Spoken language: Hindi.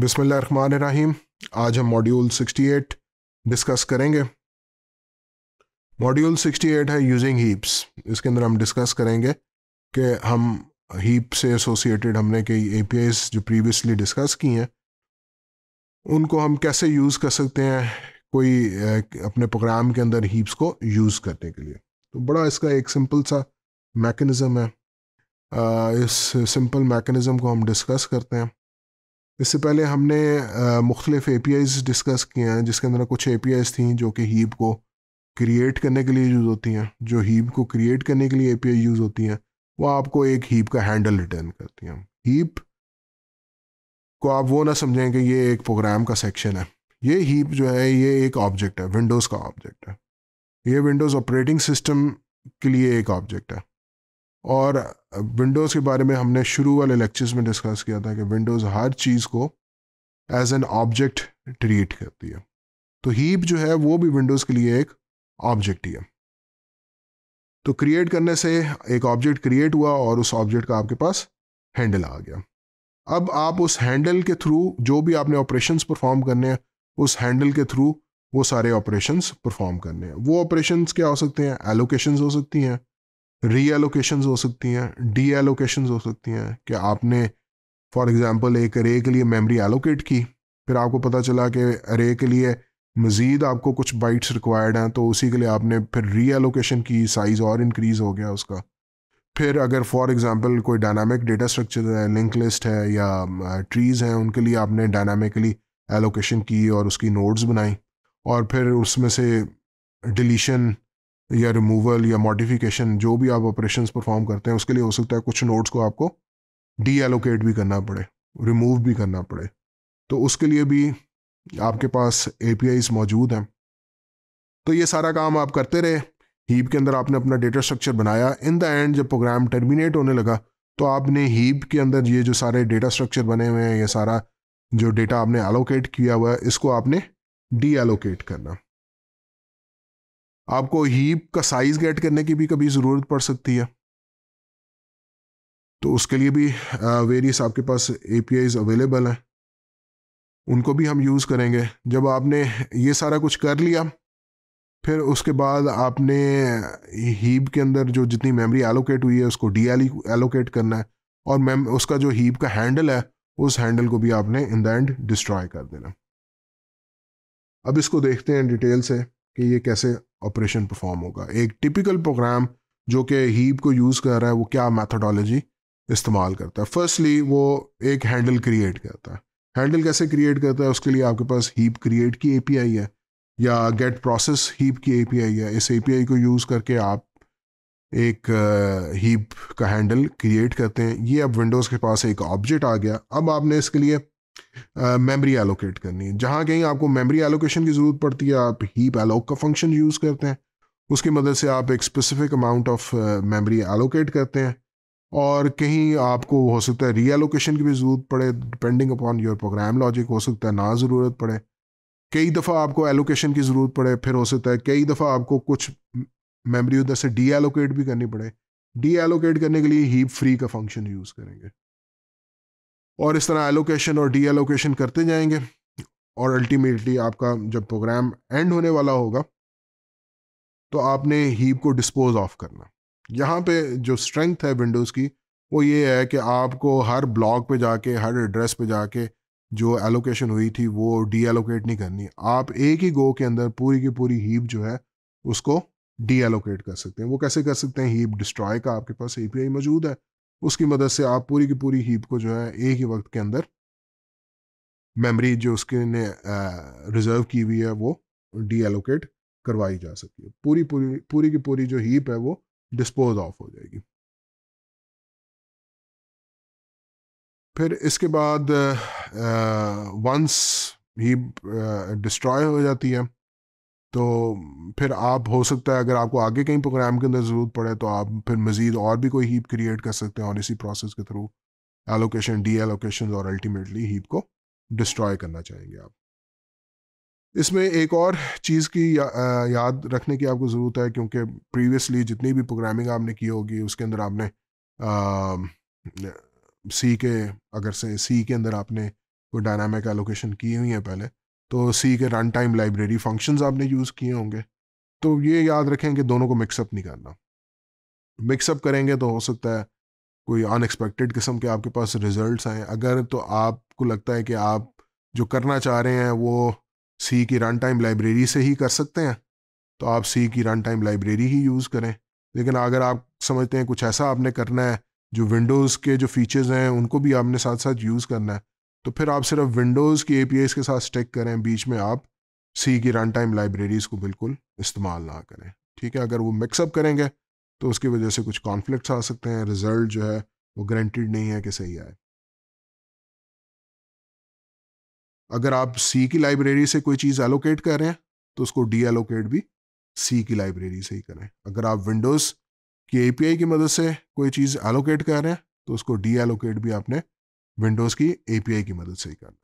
बिसमीम आज हम मॉड्यूल 68 डिस्कस करेंगे मॉड्यूल 68 है यूजिंग हीप्स इसके अंदर हम डिस्कस करेंगे कि हम हीप से एसोसिएटेड हमने कई ए जो प्रीवियसली डिस्कस की हैं उनको हम कैसे यूज़ कर सकते हैं कोई अपने प्रोग्राम के अंदर हीप्स को यूज़ करने के लिए तो बड़ा इसका एक सिंपल सा मैकेनिज़म है इस सिंपल मैकेनिज़म को हम डिस्कस करते हैं इससे पहले हमने मुख्तलिफ ए पी आईज डिस्कस किए हैं जिसके अंदर कुछ ए पी आईज थी जो कि हीप को क्रिएट करने के लिए यूज़ होती हैं जो हीप को क्रिएट करने के लिए ए पी आई यूज़ होती हैं वो आपको एक हीप का हैंडल रिटर्न करती हैं हीप को आप वो ना समझें कि ये एक प्रोग्राम का सेक्शन है ये हीप जो है ये एक ऑब्जेक्ट है विंडोज़ का ऑब्जेक्ट है ये विंडोज़ ऑपरेटिंग सिस्टम के लिए एक ऑब्जेक्ट है और विंडोज़ के बारे में हमने शुरू वाले लेक्चर्स में डिस्कस किया था कि विंडोज़ हर चीज़ को एज एन ऑब्जेक्ट ट्रीट करती है तो हीप जो है वो भी विंडोज़ के लिए एक ऑब्जेक्ट ही है तो क्रिएट करने से एक ऑब्जेक्ट क्रिएट हुआ और उस ऑब्जेक्ट का आपके पास हैंडल आ गया अब आप उस हैंडल के थ्रू जो भी आपने ऑपरेशंस परफॉर्म करने हैं उस हैंडल के थ्रू वो सारे ऑपरेशंस परफॉर्म करने हैं वो ऑपरेशंस क्या हो सकते हैं एलोकेशंस हो सकती हैं री एलोकेशन हो सकती हैं डी एलोकेशन हो सकती हैं कि आपने फॉर एग्ज़ाम्पल एक अरे के लिए मेमोरी एलोकेट की फिर आपको पता चला कि अरे के लिए मज़ीद आपको कुछ बाइट्स रिक्वायर्ड हैं तो उसी के लिए आपने फिर री एलोकेशन की साइज़ और इनक्रीज़ हो गया उसका फिर अगर फॉर एग्ज़ाम्पल कोई डायनामिक डेटा स्ट्रक्चर है लिंक लिस्ट है या ट्रीज़ हैं उनके लिए आपने डायनामिकली एलोकेशन की और उसकी नोड्स बनाई और फिर उसमें से डिलीशन या रिमूवल या मॉडिफिकेशन जो भी आप ऑपरेशंस परफॉर्म करते हैं उसके लिए हो सकता है कुछ नोट्स को आपको डी एलोकेट भी करना पड़े रिमूव भी करना पड़े तो उसके लिए भी आपके पास ए मौजूद हैं तो ये सारा काम आप करते रहे हीप के अंदर आपने अपना डेटा स्ट्रक्चर बनाया इन द एंड जब प्रोग्राम टर्मिनेट होने लगा तो आपने हीप के अंदर ये जो सारे डेटा स्ट्रक्चर बने हुए हैं ये सारा जो डेटा आपने एलोकेट किया हुआ है इसको आपने डी एलोकेट करना आपको हीप का साइज गेट करने की भी कभी ज़रूरत पड़ सकती है तो उसके लिए भी वेरियस आपके पास ए अवेलेबल हैं उनको भी हम यूज़ करेंगे जब आपने ये सारा कुछ कर लिया फिर उसके बाद आपने हीप के अंदर जो जितनी मेमोरी एलोकेट हुई है उसको डी एलोकेट करना है और मैम उसका जो हीप का हैंडल है उस हैंडल को भी आपने इन द एंड डिस्ट्रॉय कर देना अब इसको देखते हैं डिटेल से कि ये कैसे ऑपरेशन परफॉर्म होगा एक टिपिकल प्रोग्राम जो कि हीप को यूज़ कर रहा है वो क्या मैथडोलॉजी इस्तेमाल करता है फर्स्टली वो एक हैंडल क्रिएट करता है हैंडल कैसे क्रिएट करता है उसके लिए आपके पास हीप क्रिएट की एपीआई है या गेट प्रोसेस हीप की एपीआई है इस एपीआई को यूज़ करके आप एक हीप का हैंडल क्रिएट करते हैं ये अब विंडोज़ के पास एक ऑब्जेक्ट आ गया अब आपने इसके लिए मेमोरी एलोकेट करनी है जहाँ कहीं आपको मेमोरी एलोकेशन की ज़रूरत पड़ती है आप हीप एलोक का फंक्शन यूज़ करते हैं उसकी मदद से आप एक specific amount of memory allocate करते हैं और कहीं आपको हो सकता है री एलोकेशन की भी ज़रूरत पड़े depending upon your program logic हो सकता है ना ज़रूरत पड़े कई दफ़ा आपको एलोकेशन की ज़रूरत पड़े फिर हो सकता है कई दफ़ा आपको कुछ मेमोरी उधर से डी एलोकेट भी करनी पड़े डी एलोकेट करने के लिए हीप फ्री का फंक्शन यूज़ करेंगे और इस तरह एलोकेशन और डी एलोकेशन करते जाएंगे और अल्टीमेटली आपका जब प्रोग्राम एंड होने वाला होगा तो आपने हीप को डिस्पोज ऑफ करना यहाँ पे जो स्ट्रेंथ है विंडोज़ की वो ये है कि आपको हर ब्लॉक पे जाके हर एड्रेस पे जाके जो एलोकेशन हुई थी वो डी एलोकेट नहीं करनी आप एक ही गो के अंदर पूरी की पूरी हीप जो है उसको डी एलोकेट कर सकते हैं वो कैसे कर सकते हैं हीप डिस्ट्रॉय का आपके पास ए मौजूद है उसकी मदद से आप पूरी की पूरी हीप को जो है एक ही वक्त के अंदर मेमोरी जो उसके ने रिजर्व की हुई है वो डी एलोकेट करवाई जा सकती है पूरी पूरी पूरी की पूरी जो हीप है वो डिस्पोज ऑफ हो जाएगी फिर इसके बाद वंस हीप डिस्ट्रॉय हो जाती है तो फिर आप हो सकता है अगर आपको आगे कहीं प्रोग्राम के अंदर ज़रूरत पड़े तो आप फिर मज़ीद और भी कोई हीप क्रिएट कर सकते हैं और इसी प्रोसेस के थ्रू एलोकेशन डी एलोकेशन और अल्टीमेटली हीप को डिस्ट्रॉय करना चाहेंगे आप इसमें एक और चीज़ की या, याद रखने की आपको ज़रूरत है क्योंकि प्रीवियसली जितनी भी प्रोग्रामिंग आपने की होगी उसके अंदर आपने सी के अगर से सी के अंदर आपने कोई डायनामिक एलोकेशन की हुई है पहले तो सी के रन टाइम लाइब्रेरी फंक्शंस आपने यूज़ किए होंगे तो ये याद रखें कि दोनों को मिक्सअप नहीं करना मिक्सअप करेंगे तो हो सकता है कोई अनएक्सपेक्टेड किस्म के आपके पास रिजल्ट्स आए अगर तो आपको लगता है कि आप जो करना चाह रहे हैं वो सी की रन टाइम लाइब्रेरी से ही कर सकते हैं तो आप सी की रन टाइम लाइब्रेरी ही यूज़ करें लेकिन अगर आप समझते हैं कुछ ऐसा आपने करना है जो विंडोज़ के जो फीचर्स हैं उनको भी आपने साथ साथ यूज़ करना है तो फिर आप सिर्फ विंडोज़ की ए के साथ स्टेक करें बीच में आप सी की रन टाइम लाइब्रेरीज़ को बिल्कुल इस्तेमाल ना करें ठीक है अगर वो मिक्सअप करेंगे तो उसकी वजह से कुछ कॉन्फ्लिक्ट्स आ सकते हैं रिजल्ट जो है वो ग्रंटिड नहीं है कि सही आए अगर आप सी की लाइब्रेरी से कोई चीज़ एलोकेट कर रहे हैं तो उसको डी एलोकेट भी सी की लाइब्रेरी से ही करें अगर आप विंडोज़ की एपीआई की मदद से कोई चीज़ एलोकेट कर रहे हैं तो उसको डी एलोकेट भी आपने विंडोज़ की एपीआई की मदद से ही करना